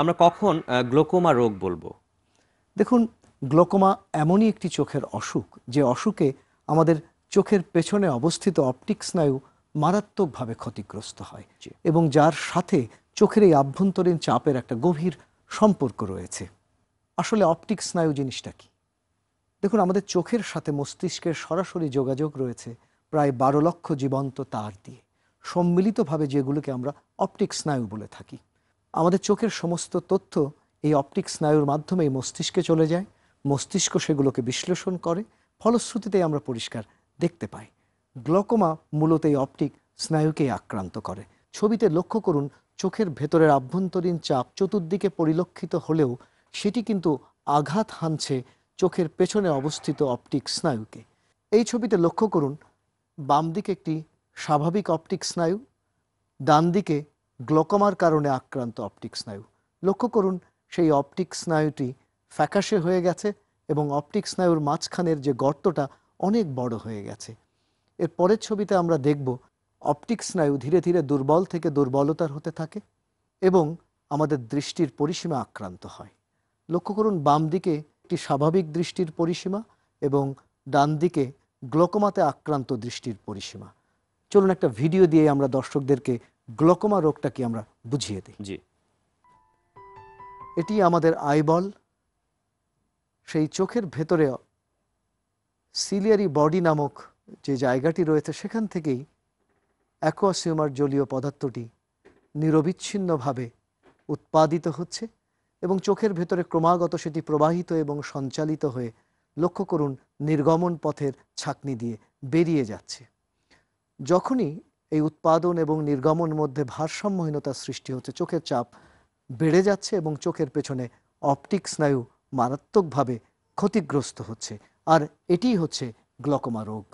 আমরা কখন গ্লোকোমা রোগ বলবো দেখুন গ্লোকোমা এমনই একটি চোখের অসুখ যে অসুখে আমাদের চোখের পেছনে অবস্থিত অপটিক স্নায়ু মারাত্মকভাবে ক্ষতিগ্রস্ত হয় এবং যার সাথে চোখের এই আভ্যন্তরীণ চাপের একটা গভীর সম্পর্ক রয়েছে আসলে অপটিক স্নায়ু জিনিসটা কি দেখুন আমাদের চোখের সাথে মস্তিষ্কের সরাসরি যোগাযোগ রয়েছে প্রায় বারো লক্ষ জীবন্ত তার দিয়ে সম্মিলিতভাবে যেগুলোকে আমরা অপটিক স্নায়ু বলে থাকি আমাদের চোখের সমস্ত তথ্য এই অপটিক স্নায়ুর মাধ্যমে মস্তিষ্কে চলে যায় মস্তিষ্ক সেগুলোকে বিশ্লেষণ করে ফলশ্রুতিতে আমরা পরিষ্কার দেখতে পাই গ্লকোমা মূলত এই অপটিক স্নায়ুকেই আক্রান্ত করে ছবিতে লক্ষ্য করুন চোখের ভেতরের আভ্যন্তরীণ চাপ চতুর্দিকে পরিলক্ষিত হলেও সেটি কিন্তু আঘাত হানছে চোখের পেছনে অবস্থিত অপটিক স্নায়ুকে এই ছবিতে লক্ষ্য করুন বাম দিকে একটি স্বাভাবিক অপটিক স্নায়ু ডান দিকে গ্লোকমার কারণে আক্রান্ত অপটিক স্নায়ু লক্ষ্য করুন সেই অপটিক স্নায়ুটি ফ্যাকাশে হয়ে গেছে এবং অপটিক স্নায়ুর মাঝখানের যে গর্তটা অনেক বড় হয়ে গেছে এর পরের ছবিতে আমরা দেখব অপটিক স্নায়ু ধীরে ধীরে দুর্বল থেকে দুর্বলতার হতে থাকে এবং আমাদের দৃষ্টির পরিসীমা আক্রান্ত হয় লক্ষ্য করুন বাম দিকে একটি স্বাভাবিক দৃষ্টির পরিসীমা এবং ডান দিকে গ্লোকমাতে আক্রান্ত দৃষ্টির পরিসীমা চলুন একটা ভিডিও দিয়ে আমরা দর্শকদেরকে গ্লোকোমা রোগটাকে আমরা বুঝিয়ে দিই জি এটি আমাদের আইবল সেই চোখের ভেতরে সিলিয়ারি বডি নামক যে জায়গাটি রয়েছে সেখান থেকেই অ্যাকোয়াসিউমার জলীয় পদার্থটি নিরবিচ্ছিন্নভাবে উৎপাদিত হচ্ছে এবং চোখের ভেতরে ক্রমাগত সেটি প্রবাহিত এবং সঞ্চালিত হয়ে লক্ষ্য করুন নির্গমন পথের ছাকনি দিয়ে বেরিয়ে যাচ্ছে যখনই এই উৎপাদন এবং নির্গমন মধ্যে ভারসাম্যহীনতা সৃষ্টি হচ্ছে চোখের চাপ বেড়ে যাচ্ছে এবং চোখের পেছনে অপটিক স্নায়ু মারাত্মকভাবে ক্ষতিগ্রস্ত হচ্ছে আর এটি হচ্ছে গ্লকমা রোগ